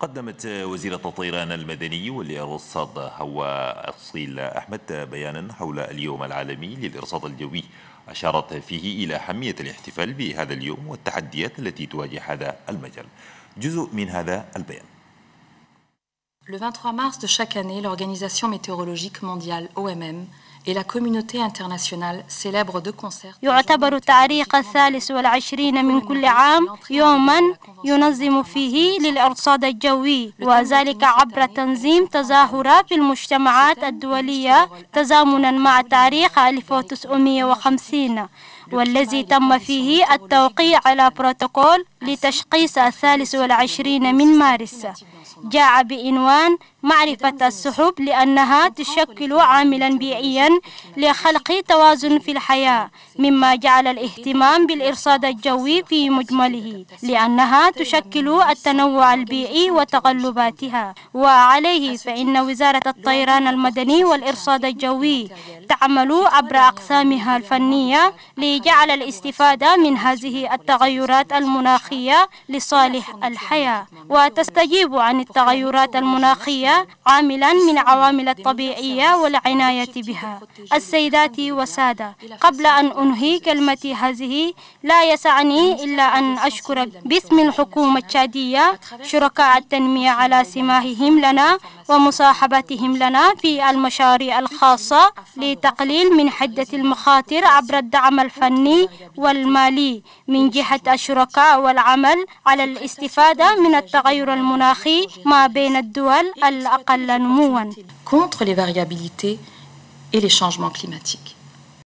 قدمت وزيرة الطيران المدني والإرصاد هو أصيل أحمد بيانا حول اليوم العالمي للإرصاد الجوي أشارت فيه إلى أهمية الاحتفال بهذا اليوم والتحديات التي تواجه هذا المجال جزء من هذا البيان Le 23 mars de chaque année, l'Organisation météorologique mondiale OMM et la communauté internationale célèbrent de concert. يعتبر التاريخ الثالث والعشرين من كل عام يوما ينظم فيه للأرصاد الجوي وذلك عبر تنظيم تظاهرات في المجتمعات الدولية تزامنا مع تاريخ 1950 والذي تم فيه التوقيع على بروتوكول لتشخيص الثالث والعشرين من مارس جاء بعنوان معرفة السحب لأنها تشكل عاملا بيئيا لخلق توازن في الحياة مما جعل الاهتمام بالإرصاد الجوي في مجمله لأنها تشكل التنوع البيئي وتقلباتها وعليه فإن وزارة الطيران المدني والإرصاد الجوي العمل عبر أقسامها الفنية لجعل الاستفادة من هذه التغيرات المناخية لصالح الحياة وتستجيب عن التغيرات المناخية عاملا من عوامل الطبيعية والعناية بها السيدات والسادة قبل أن أنهي كلمتي هذه لا يسعني إلا أن أشكر باسم الحكومة التشادية شركاء التنمية على سماههم لنا ومصاحبتهم لنا في المشاريع الخاصة لتقليل من حدة المخاطر عبر الدعم الفني والمالي من جهة الشركاء والعمل على الاستفادة من التغير المناخي ما بين الدول الأقل نموا contre les variabilités et les changements climatiques.